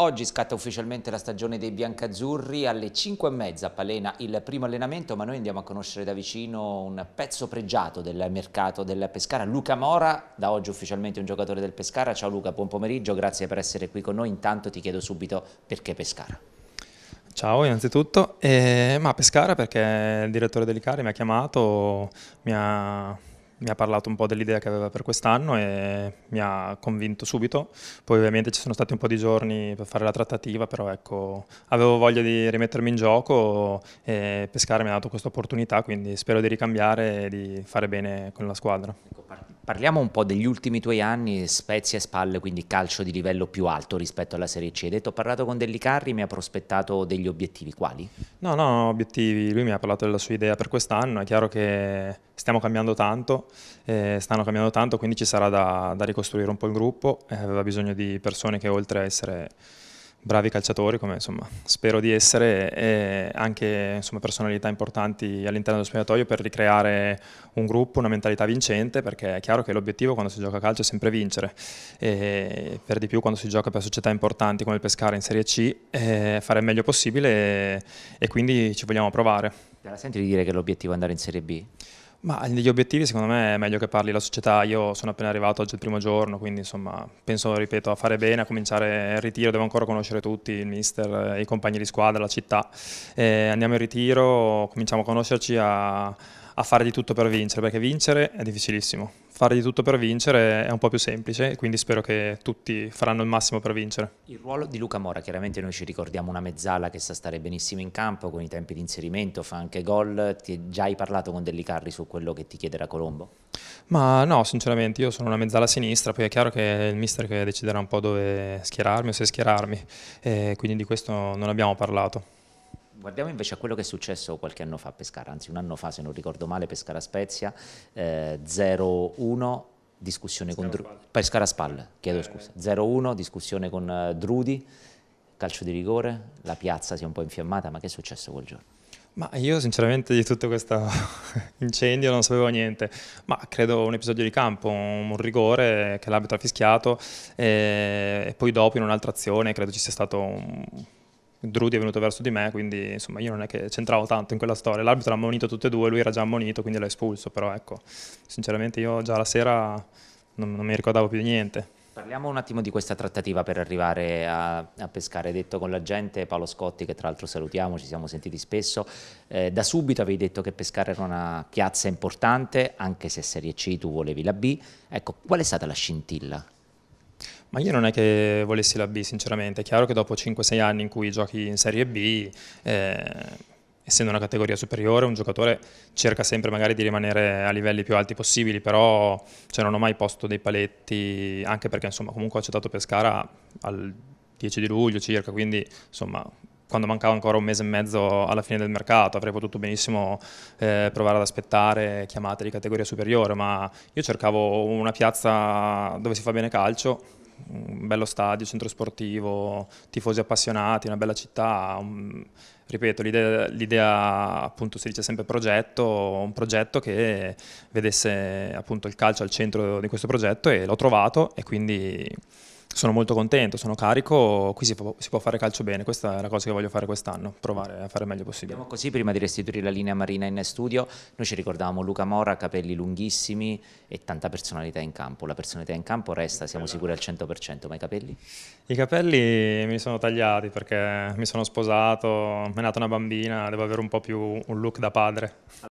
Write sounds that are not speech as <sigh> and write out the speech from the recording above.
Oggi scatta ufficialmente la stagione dei biancazzurri alle 5 e mezza Palena il primo allenamento, ma noi andiamo a conoscere da vicino un pezzo pregiato del mercato del Pescara. Luca Mora, da oggi ufficialmente un giocatore del Pescara. Ciao Luca, buon pomeriggio, grazie per essere qui con noi. Intanto ti chiedo subito perché Pescara. Ciao innanzitutto, eh, ma Pescara perché il direttore dell'Icari mi ha chiamato, mi ha mi ha parlato un po' dell'idea che aveva per quest'anno e mi ha convinto subito. Poi ovviamente ci sono stati un po' di giorni per fare la trattativa, però ecco, avevo voglia di rimettermi in gioco e Pescare mi ha dato questa opportunità, quindi spero di ricambiare e di fare bene con la squadra. Ecco, Parliamo un po' degli ultimi tuoi anni, spezie e Spalle, quindi calcio di livello più alto rispetto alla Serie C. Hai detto, ho parlato con Delli Carri, mi ha prospettato degli obiettivi, quali? No, no, obiettivi, lui mi ha parlato della sua idea per quest'anno, è chiaro che stiamo cambiando tanto, eh, stanno cambiando tanto, quindi ci sarà da, da ricostruire un po' il gruppo, eh, aveva bisogno di persone che oltre a essere bravi calciatori, come insomma, spero di essere, e anche insomma, personalità importanti all'interno dello spogliatoio per ricreare un gruppo, una mentalità vincente, perché è chiaro che l'obiettivo quando si gioca a calcio è sempre vincere, e per di più quando si gioca per società importanti come il Pescara in Serie C, è eh, fare il meglio possibile e, e quindi ci vogliamo provare. Te la senti di dire che l'obiettivo è andare in Serie B? Ma negli obiettivi secondo me è meglio che parli la società, io sono appena arrivato oggi il primo giorno, quindi insomma penso, ripeto, a fare bene, a cominciare il ritiro, devo ancora conoscere tutti, il mister, eh, i compagni di squadra, la città, eh, andiamo in ritiro, cominciamo a conoscerci, a, a fare di tutto per vincere, perché vincere è difficilissimo, fare di tutto per vincere è un po' più semplice, quindi spero che tutti faranno il massimo per vincere. Il ruolo di Luca Mora, chiaramente noi ci ricordiamo una mezzala che sa stare benissimo in campo, con i tempi di inserimento, fa anche gol, ti, già hai parlato con Dellicarri su quello che ti chiederà Colombo? Ma no, sinceramente io sono una mezzala sinistra, poi è chiaro che è il mister che deciderà un po' dove schierarmi o se schierarmi, e quindi di questo non abbiamo parlato. Guardiamo invece a quello che è successo qualche anno fa a Pescara, anzi un anno fa se non ricordo male Pescara Spezia eh, 0-1 discussione Pescara con Dru- Spalle. Pescara Spalle, chiedo eh, scusa, 0-1 discussione con uh, Drudi, calcio di rigore, la piazza si è un po' infiammata, ma che è successo quel giorno? Ma io sinceramente di tutto questo <laughs> incendio non sapevo niente, ma credo un episodio di campo, un rigore che l'arbitro ha fischiato eh, e poi dopo in un'altra azione credo ci sia stato un Drudi è venuto verso di me, quindi insomma io non è che c'entravo tanto in quella storia. L'arbitro ha ammonito tutti e due, lui era già ammonito, quindi l'ha espulso, però ecco, sinceramente io già la sera non, non mi ricordavo più niente. Parliamo un attimo di questa trattativa per arrivare a, a pescare. Hai detto con la gente Paolo Scotti, che tra l'altro salutiamo, ci siamo sentiti spesso. Eh, da subito avevi detto che pescare era una piazza importante, anche se Serie C tu volevi la B. Ecco, qual è stata la scintilla? Ma io non è che volessi la B, sinceramente. È chiaro che dopo 5-6 anni in cui giochi in Serie B, eh, essendo una categoria superiore, un giocatore cerca sempre magari di rimanere a livelli più alti possibili, però cioè, non ho mai posto dei paletti, anche perché insomma, comunque ho accettato Pescara al 10 di luglio circa, quindi insomma quando mancava ancora un mese e mezzo alla fine del mercato, avrei potuto benissimo eh, provare ad aspettare chiamate di categoria superiore, ma io cercavo una piazza dove si fa bene calcio, un bello stadio, centro sportivo, tifosi appassionati, una bella città. Un, ripeto, l'idea, appunto si dice sempre progetto, un progetto che vedesse appunto il calcio al centro di questo progetto e l'ho trovato e quindi sono molto contento, sono carico, qui si può, si può, fare calcio bene, questa è la cosa che voglio fare quest'anno, provare a fare il meglio possibile. Siamo così prima di restituire la linea Marina in studio, noi ci ricordavamo Luca Mora, capelli lunghissimi e tanta personalità in campo, la personalità in campo resta, siamo esatto. sicuri al 100%, ma i capelli? I capelli mi sono tagliati perché mi sono sposato, mi è nata una bambina, devo avere un po' più un look da padre.